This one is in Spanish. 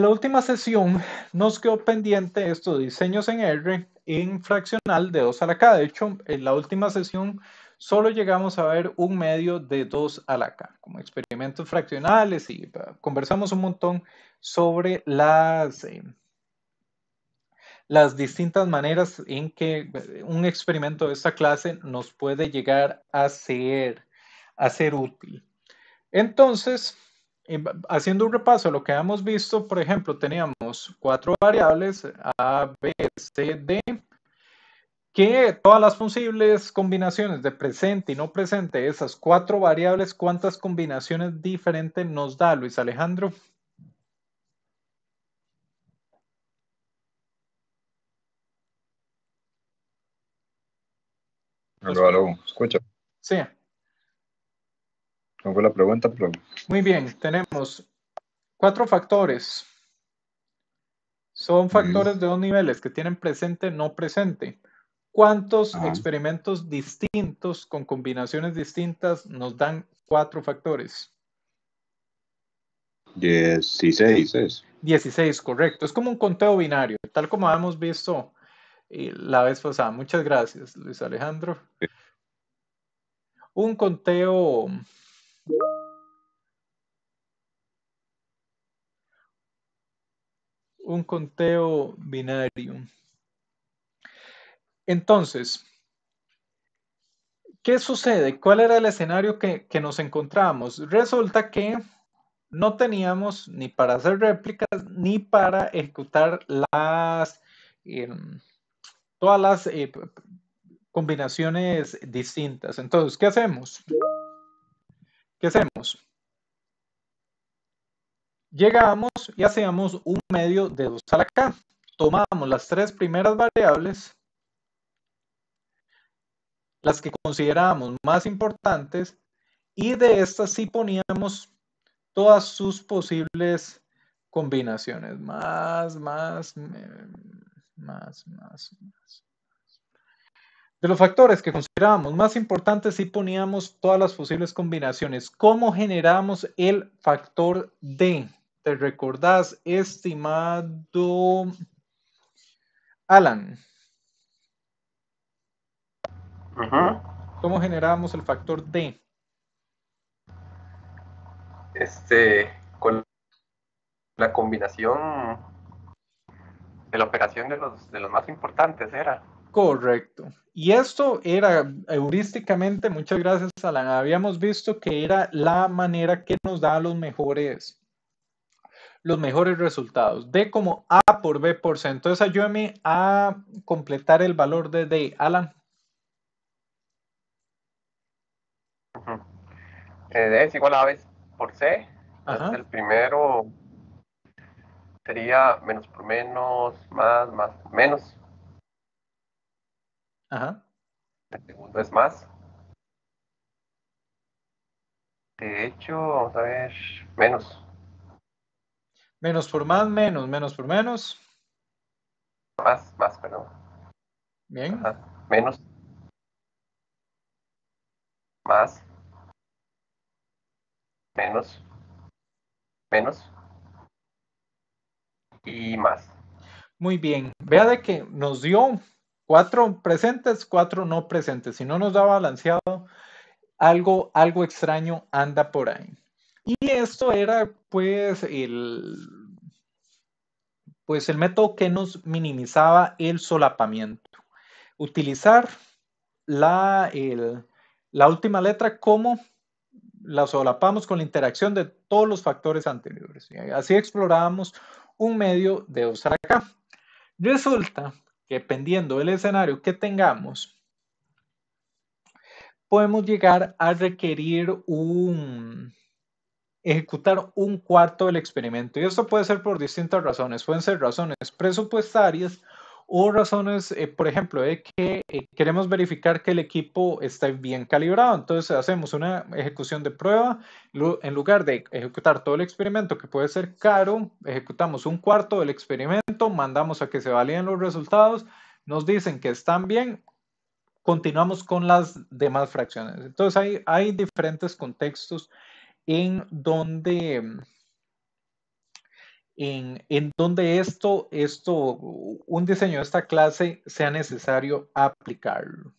la última sesión nos quedó pendiente estos diseños en R en fraccional de 2 a la K. De hecho, en la última sesión solo llegamos a ver un medio de 2 a la K, como experimentos fraccionales y conversamos un montón sobre las, eh, las distintas maneras en que eh, un experimento de esta clase nos puede llegar a ser, a ser útil. Entonces, haciendo un repaso lo que hemos visto, por ejemplo, teníamos cuatro variables, A, B, C, D, que todas las posibles combinaciones de presente y no presente, esas cuatro variables, ¿cuántas combinaciones diferentes nos da Luis Alejandro? escucha. Sí. No la pregunta, Muy bien, tenemos cuatro factores. Son factores de dos niveles que tienen presente, no presente. ¿Cuántos experimentos distintos con combinaciones distintas nos dan cuatro factores? Dieciséis. es. 16, correcto. Es como un conteo binario, tal como hemos visto la vez pasada. Muchas gracias, Luis Alejandro. Un conteo un conteo binario. Entonces, ¿qué sucede? ¿Cuál era el escenario que, nos encontramos? Resulta que no teníamos ni para hacer réplicas ni para ejecutar las em, todas las eh, combinaciones distintas. Entonces, ¿qué hacemos? ¿Qué hacemos? Llegamos y hacíamos un medio de dos a la k. Tomamos las tres primeras variables, las que consideramos más importantes, y de estas sí poníamos todas sus posibles combinaciones. Más, más, más, más, más. De los factores que considerábamos más importantes, sí poníamos todas las posibles combinaciones. ¿Cómo generamos el factor D? ¿Te recordás, estimado Alan? ¿Cómo generábamos el factor D? Este, con la combinación de la operación de los, de los más importantes era. Correcto. Y esto era heurísticamente, muchas gracias Alan, habíamos visto que era la manera que nos da los mejores los mejores resultados. D como A por B por C. Entonces ayúdame a completar el valor de D. Alan. Eh, D es igual a B por C. el primero sería menos por menos, más, más, menos. Ajá. El segundo es más. De hecho, vamos a ver, menos. Menos por más, menos, menos por menos. Más, más, perdón. Bien. Menos. Más. Menos. Menos. Y más. Muy bien. Vea de que nos dio cuatro presentes, cuatro no presentes. Si no nos da balanceado, algo, algo extraño anda por ahí. Y esto era pues el, pues el método que nos minimizaba el solapamiento. Utilizar la, la última letra como la solapamos con la interacción de todos los factores anteriores. Así explorábamos un medio de usar acá. Resulta que dependiendo del escenario que tengamos, podemos llegar a requerir un, ejecutar un cuarto del experimento. Y esto puede ser por distintas razones. Pueden ser razones presupuestarias o razones, eh, por ejemplo, de que eh, queremos verificar que el equipo está bien calibrado. Entonces hacemos una ejecución de prueba. En lugar de ejecutar todo el experimento, que puede ser caro, ejecutamos un cuarto del experimento, mandamos a que se validen los resultados, nos dicen que están bien, continuamos con las demás fracciones. Entonces hay, hay diferentes contextos en donde, en, donde esto, esto, un diseño de esta clase sea necesario aplicarlo.